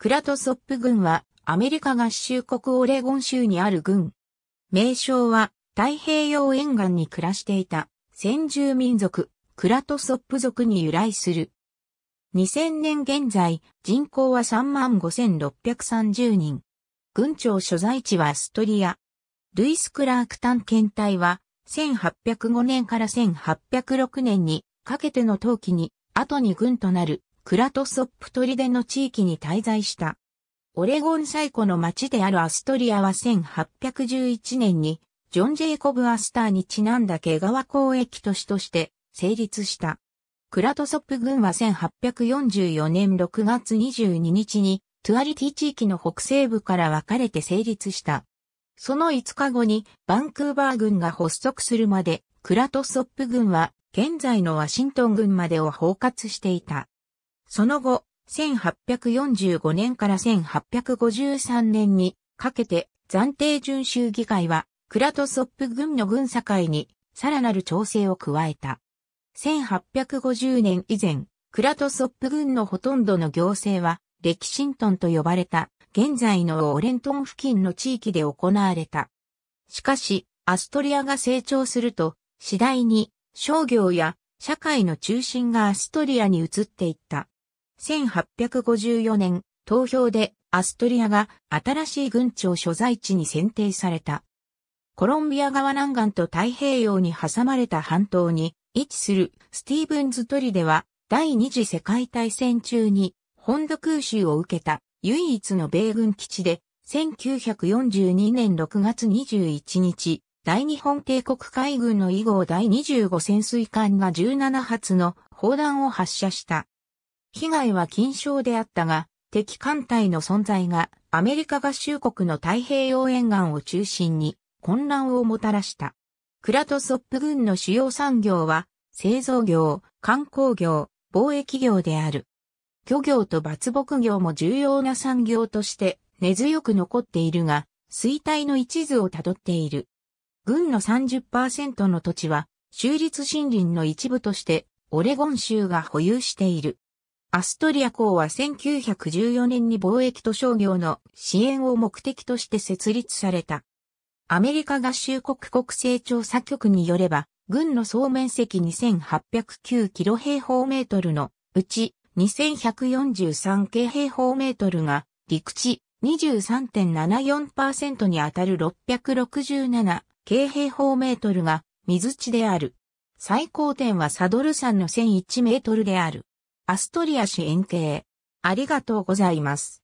クラトソップ軍はアメリカ合衆国オレゴン州にある軍。名称は太平洋沿岸に暮らしていた先住民族クラトソップ族に由来する。2000年現在人口は35,630人。軍庁所在地はアストリア。ルイス・クラーク探検隊は1805年から1806年にかけての陶器に後に軍となるクラトソップデの地域に滞在した。オレゴン最古の町であるアストリアは1811年に、ジョン・ジェイコブ・アスターにちなんだ毛川交易都市として成立した。クラトソップ軍は1844年6月22日に、トゥアリティ地域の北西部から分かれて成立した。その5日後に、バンクーバー軍が発足するまで、クラトソップ軍は、現在のワシントン軍までを包括していた。その後、1845年から1853年にかけて暫定巡州議会はクラトソップ軍の軍境にさらなる調整を加えた。1850年以前、クラトソップ軍のほとんどの行政はレキシントンと呼ばれた現在のオレントン付近の地域で行われた。しかし、アストリアが成長すると次第に商業や社会の中心がアストリアに移っていった。1854年、投票でアストリアが新しい軍庁所在地に選定された。コロンビア側南岸と太平洋に挟まれた半島に位置するスティーブンズリでは第二次世界大戦中に本土空襲を受けた唯一の米軍基地で1942年6月21日、大日本帝国海軍の以号第25潜水艦が17発の砲弾を発射した。被害は禁張であったが、敵艦隊の存在がアメリカ合衆国の太平洋沿岸を中心に混乱をもたらした。クラトソップ軍の主要産業は製造業、観光業、貿易業である。漁業と伐木業も重要な産業として根強く残っているが、衰退の一途をたどっている。軍の30%の土地は、州立森林の一部として、オレゴン州が保有している。アストリア港は1914年に貿易と商業の支援を目的として設立された。アメリカ合衆国国勢調査局によれば、軍の総面積2809キロ平方メートルのうち2143京平方メートルが陸地23.74%にあたる667京平方メートルが水地である。最高点はサドル山の1001メートルである。アストリア市円形。ありがとうございます。